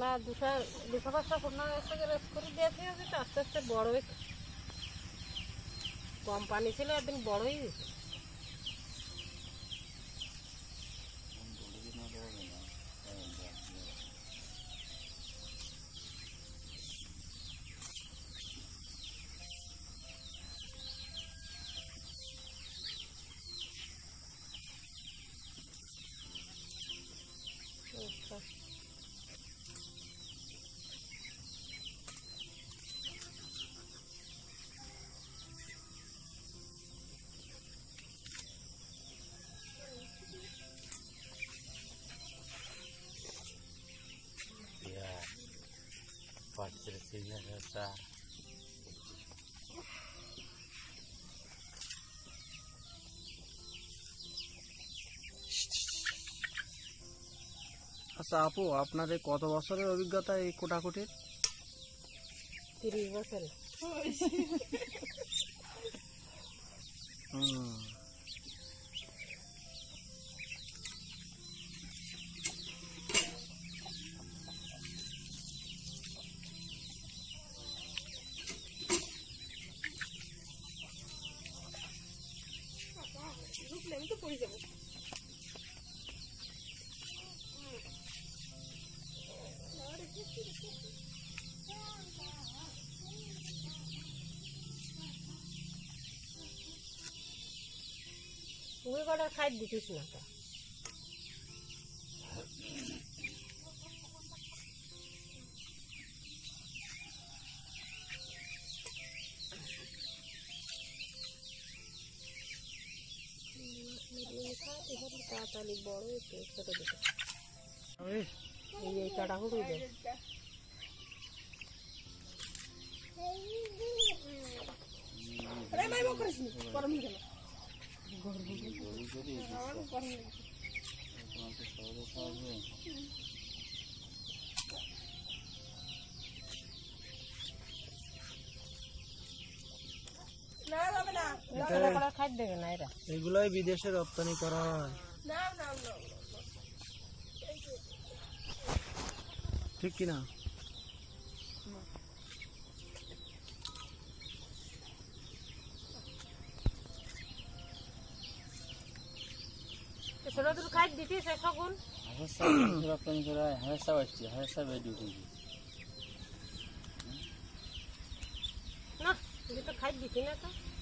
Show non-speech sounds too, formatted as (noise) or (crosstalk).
না দুশো দুশো পাঁচশো পনেরো হাজার টাকা করে দিয়েছে যেটা আস্তে আস্তে বড় হয়েছে ছিল একদিন বড় হয়ে গেছে Thank you. Essere segna আচ্ছা আপু আপনার কত বছরের অভিজ্ঞতা এই কোটাকুটির তিরিশ বছর (laughs) てこいでも。上から帰ってきて তাড়াতাড়ি বড় হচ্ছে ছোট ছোট এই এই কাটা হলুদ গরম এগুলোই বিদেশে রপ্তানি করা হয় ঠিক কিনা খাই দিতে সে সগুন রপ্তানি করা হাসা আসছে হাসা বেড উঠে না তো খাই দিতে না